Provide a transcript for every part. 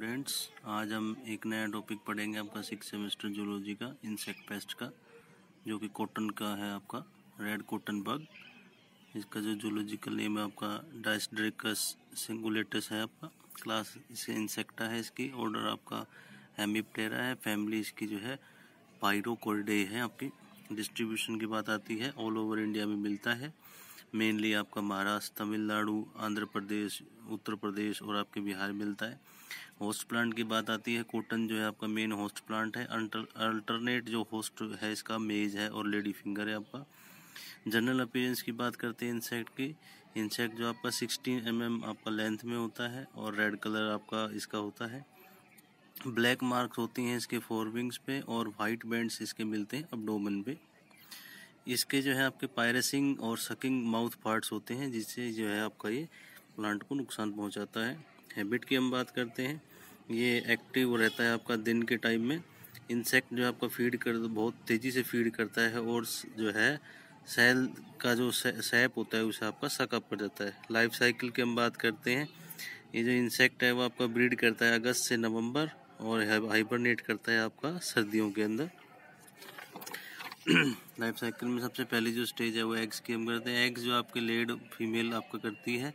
students आज हम एक नया टॉपिक पढ़ेंगे आपका सिक्स सेमेस्टर जूलॉजी का इंसेक्ट पेस्ट का जो कि कॉटन का है आपका रेड कॉटन बग इसका जो जूलॉजिकल नेम है आपका डाइसड्रेकस सिंगुलेटस है आपका क्लास इसे इंसेक्टा है इसकी ऑर्डर आपका हेमिप्टेरा है फैमिली इसकी जो है पायरोकोडे है आपकी डिस्ट्रीब्यूशन की बात आती है ऑल ओवर इंडिया में मिलता है मेनली आपका महाराष्ट्र तमिलनाडु आंध्र प्रदेश उत्तर प्रदेश और आपके बिहार मिलता है होस्ट प्लांट की बात आती है कॉटन जो है आपका मेन होस्ट प्लांट है अल्टरनेट जो होस्ट है इसका मेज है और लेडी फिंगर है आपका जनरल अपीयरेंस की बात करते हैं इंसेक्ट की इंसेक्ट जो आपका 16 एम mm आपका लेंथ में होता है और रेड कलर आपका इसका होता है ब्लैक मार्क्स होती हैं इसके फोर विंग्स पे और वाइट बैंड्स इसके मिलते हैं डोमन पे इसके जो है आपके पायरेसिंग और सकिंग माउथ पार्ट्स होते हैं जिससे जो है आपका ये प्लांट को नुकसान पहुंचाता है हैबिट की हम बात करते हैं ये एक्टिव रहता है आपका दिन के टाइम में इंसेक्ट जो आपका फीड कर बहुत तेज़ी से फीड करता है और जो है सेल का जो सैप होता है उसे आपका सकअप कर देता है लाइफ साइकिल की हम बात करते हैं ये जो इंसेक्ट है वो आपका ब्रीड करता है अगस्त से नवंबर और हाइबरनेट करता है आपका सर्दियों के अंदर लाइफ साइकिल में सबसे पहली जो स्टेज है वो एग्स की हम करते हैं एग्स जो आपके लेड फीमेल आपका करती है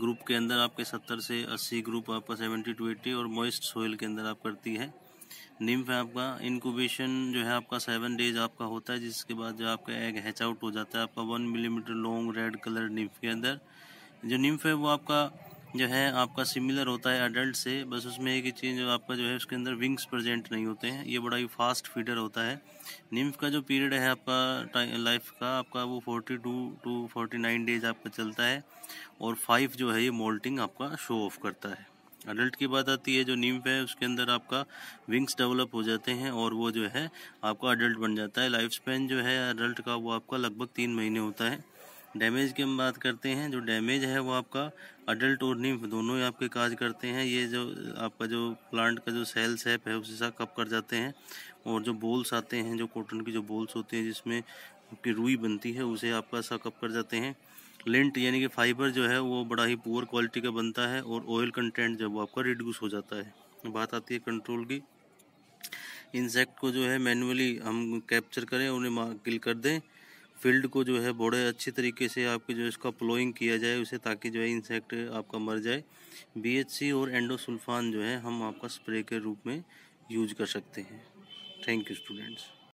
ग्रुप के अंदर आपके सत्तर से अस्सी ग्रुप आपका सेवेंटी टू एट्टी और मॉइस्ट सोइल के अंदर आप करती है निम्फ है आपका इनक्यूबेशन जो है आपका सेवन डेज आपका होता है जिसके बाद जो आपका एग हैच आउट हो जाता है आपका one millimetre long red colour nymph के अंदर जो निम्फ है वो आपका जो है आपका सिमिलर होता है अडल्ट से बस उसमें एक ही चीज़ आपका जो है उसके अंदर विंग्स प्रेजेंट नहीं होते हैं ये बड़ा ही फास्ट फीडर होता है निम्फ का जो पीरियड है आपका लाइफ का आपका वो forty two to forty nine days आपका चलता है और फाइव जो है ये मोल्टिंग आपका शो ऑफ करता है अडल्ट की बात आती है जो निम्फ है उसके अंदर आपका विंग्स डेवलप हो जाते हैं और वो जो है आपका अडल्ट बन जाता है लाइफ स्पेन जो है अडल्ट का वो आपका लगभग तीन महीने होता है डैमेज की हम बात करते हैं जो डैमेज है वो आपका अडल्ट और निम्फ दोनों ही आपके काज करते हैं ये जो आपका जो प्लांट का जो सेल्स सेप है उसे कप कर जाते हैं और जो बोल्स आते हैं जो कॉटन की जो बोल्स होते हैं जिसमें की रुई बनती है उसे आपका सा कप कर जाते हैं लिंट यानी कि फाइबर जो है वो बड़ा ही पुअर क्वालिटी का बनता है और ऑयल कंटेंट जो है वो आपका रिड्यूस हो जाता है बात आती है कंट्रोल की इंसेक्ट को जो है मैनुअली हम कैप्चर करें उन्हें किल कर दें फील्ड को जो है बड़े अच्छे तरीके से आपके जो इसका प्लोइंग किया जाए उसे ताकि जो है इंसेक्ट आपका मर जाए बीएचसी और एंडोसुल्फान जो है हम आपका स्प्रे के रूप में यूज कर सकते हैं थैंक यू स्टूडेंट्स